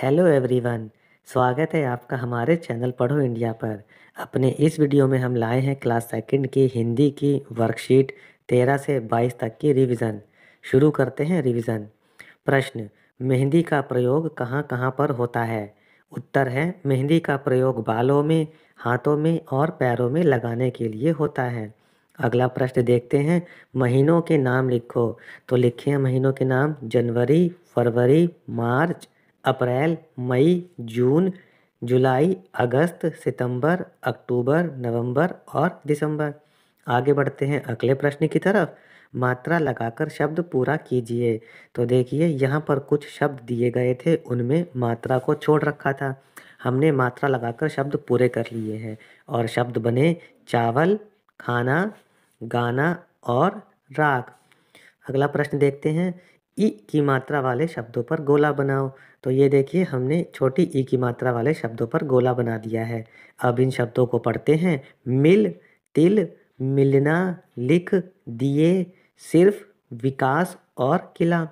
Hello everyone स्वागत है आपका हमारे चैनल पढ़ो इंडिया पर अपने इस वीडियो में हम लाए हैं क्लास सेकंड की हिंदी की वर्कशीट तेरह से बाईस तक की रिवीजन शुरू करते हैं रिवीजन प्रश्न मेहंदी का प्रयोग कहाँ कहाँ पर होता है उत्तर है मेहंदी का प्रयोग बालों में हाथों में और पैरों में लगाने के लिए होता है अगला प्रश्न देखते हैं महीनों के नाम लिखो तो लिखे हैं महीनों के नाम जनवरी फरवरी मार्च अप्रैल मई जून जुलाई अगस्त सितंबर अक्टूबर नवंबर और दिसंबर। आगे बढ़ते हैं अगले प्रश्न की तरफ मात्रा लगाकर शब्द पूरा कीजिए। तो देखिए यहाँ पर कुछ शब्द दिए गए थे उनमें मात्रा को छोड़ रखा था। हमने मात्रा लगाकर शब्द पूरे कर लिए हैं और शब्द बने चावल खाना गाना और राग। अगला प्रश्न देखते हैं ई की मात्रा वाले शब्दों पर गोला बनाओ तो ये देखिए हमने छोटी ई की मात्रा वाले शब्दों पर गोला बना दिया है अब इन शब्दों को पढ़ते हैं मिल तिल मिलना लिख दिए सिर्फ विकास और किला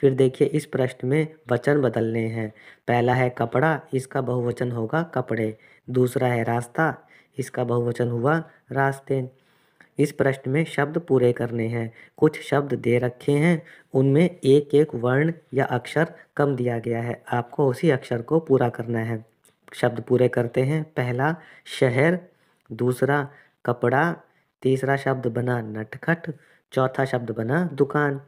फिर देखिए इस प्रश्न में वचन बदलने हैं पहला है कपड़ा इसका बहुवचन होगा कपड़े दूसरा है रास्ता इसका बहुवचन हुआ रास्ते इस प्रश्न में शब्द पूरे करने हैं कुछ शब्द दे रखे हैं उनमें एक एक वर्ण या अक्षर कम दिया गया है आपको उसी अक्षर को पूरा करना है शब्द पूरे करते हैं पहला शहर दूसरा कपड़ा तीसरा शब्द बना नटखट चौथा शब्द बना दुकान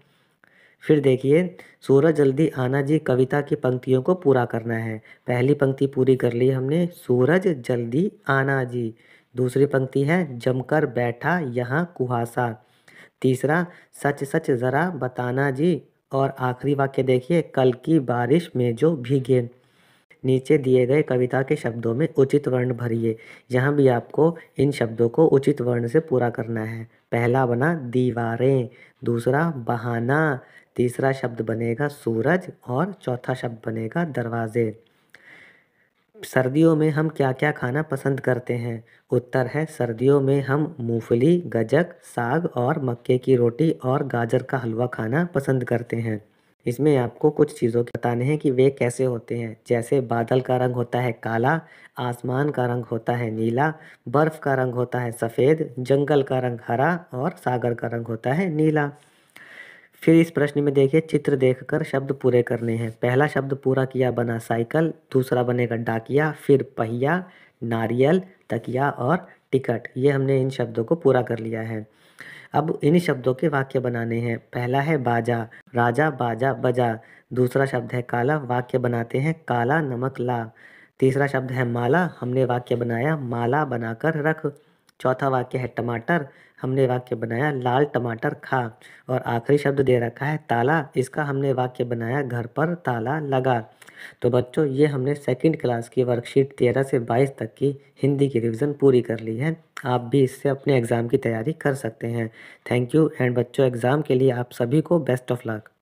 फिर देखिए सूरज जल्दी आना जी कविता की पंक्तियों को पूरा करना है पहली पंक्ति पूरी कर ली हमने सूरज जल्दी आना जी दूसरी पंक्ति है जमकर बैठा यहाँ कुहासा तीसरा सच सच ज़रा बताना जी और आखिरी वाक्य देखिए कल की बारिश में जो भीगे नीचे दिए गए कविता के शब्दों में उचित वर्ण भरिए यहाँ भी आपको इन शब्दों को उचित वर्ण से पूरा करना है पहला बना दीवारें दूसरा बहाना तीसरा शब्द बनेगा सूरज और चौथा शब्द बनेगा दरवाजे सर्दियों में हम क्या क्या खाना पसंद करते हैं उत्तर है सर्दियों में हम मूंगफली गजक साग और मक्के की रोटी और गाजर का हलवा खाना पसंद करते हैं इसमें आपको कुछ चीज़ों के बताने हैं कि वे कैसे होते हैं जैसे बादल का रंग होता है काला आसमान का रंग होता है नीला बर्फ़ का रंग होता है सफ़ेद जंगल का रंग हरा और सागर का रंग होता है नीला फिर इस प्रश्न में देखिए चित्र देखकर शब्द पूरे करने हैं पहला शब्द पूरा किया बना साइकिल दूसरा बनेगा डाकिया फिर पहिया नारियल तकिया और टिकट ये हमने इन शब्दों को पूरा कर लिया है अब इन शब्दों के वाक्य बनाने हैं पहला है बाजा राजा बाजा बजा दूसरा शब्द है काला वाक्य बनाते हैं काला नमक ला तीसरा शब्द है माला हमने वाक्य बनाया माला बनाकर रख चौथा वाक्य है टमाटर हमने वाक्य बनाया लाल टमाटर खा और आखिरी शब्द दे रखा है ताला इसका हमने वाक्य बनाया घर पर ताला लगा तो बच्चों ये हमने सेकंड क्लास की वर्कशीट तेरह से बाईस तक की हिंदी की रिवीजन पूरी कर ली है आप भी इससे अपने एग्ज़ाम की तैयारी कर सकते हैं थैंक यू एंड बच्चों एग्ज़ाम के लिए आप सभी को बेस्ट ऑफ लक